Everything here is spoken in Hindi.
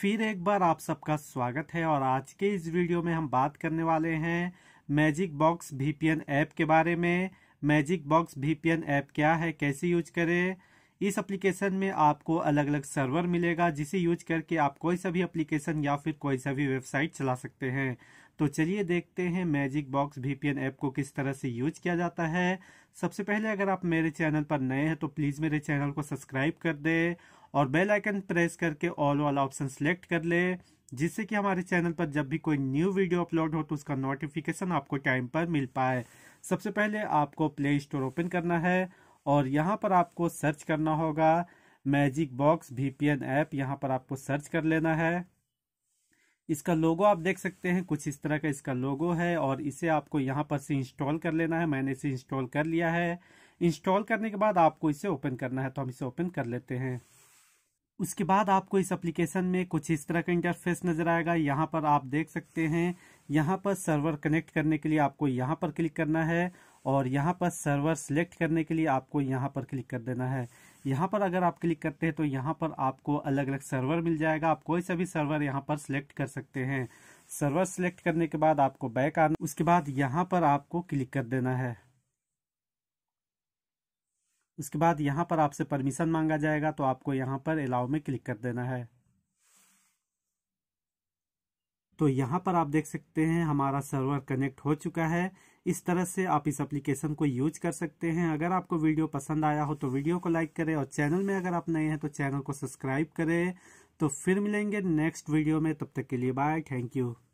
फिर एक बार आप सबका स्वागत है और आज के इस वीडियो में हम बात करने वाले हैं मैजिक बॉक्स वीपीएन ऐप के बारे में मैजिक बॉक्स वीपीएन ऐप क्या है कैसे यूज करें इस एप्लीकेशन में आपको अलग अलग सर्वर मिलेगा जिसे यूज करके आप कोई सा भी एप्लीकेशन या फिर कोई सा भी वेबसाइट चला सकते हैं तो चलिए देखते हैं मैजिक बॉक्स वीपीएन ऐप को किस तरह से यूज किया जाता है सबसे पहले अगर आप मेरे चैनल पर नए हैं तो प्लीज़ मेरे चैनल को सब्सक्राइब कर दें और बेल आइकन प्रेस करके ऑल वाला ऑप्शन सेलेक्ट कर ले जिससे कि हमारे चैनल पर जब भी कोई न्यू वीडियो अपलोड हो तो उसका नोटिफिकेशन आपको टाइम पर मिल पाए सबसे पहले आपको प्ले स्टोर ओपन करना है और यहाँ पर आपको सर्च करना होगा मैजिक बॉक्स वीपीएन ऐप यहाँ पर आपको सर्च कर लेना है इसका लोगो आप देख सकते हैं कुछ इस तरह का इसका लोगो है और इसे आपको यहाँ पर से इंस्टॉल कर लेना है मैंने इसे इंस्टॉल कर लिया है इंस्टॉल करने के बाद आपको इसे ओपन करना है तो हम इसे ओपन कर लेते हैं उसके बाद आपको इस एप्लीकेशन में कुछ इस तरह का इंटरफेस नज़र आएगा यहाँ पर आप देख सकते हैं यहाँ पर सर्वर कनेक्ट करने के लिए आपको यहाँ पर क्लिक करना है और यहाँ पर सर्वर सिलेक्ट करने के लिए आपको यहाँ पर क्लिक कर देना है यहाँ पर अगर आप क्लिक करते हैं तो यहाँ पर आपको अलग अलग सर्वर मिल जाएगा आप कोई सा भी सर्वर यहाँ पर सिलेक्ट कर सकते हैं सर्वर सिलेक्ट करने के बाद आपको बैक आना उसके बाद यहाँ पर आपको क्लिक कर देना है उसके बाद यहाँ पर आपसे परमिशन मांगा जाएगा तो आपको यहाँ पर अलाउ में क्लिक कर देना है तो यहाँ पर आप देख सकते हैं हमारा सर्वर कनेक्ट हो चुका है इस तरह से आप इस एप्लीकेशन को यूज कर सकते हैं अगर आपको वीडियो पसंद आया हो तो वीडियो को लाइक करें और चैनल में अगर आप नए हैं तो चैनल को सब्सक्राइब करें तो फिर मिलेंगे नेक्स्ट वीडियो में तब तक के लिए बाय थैंक यू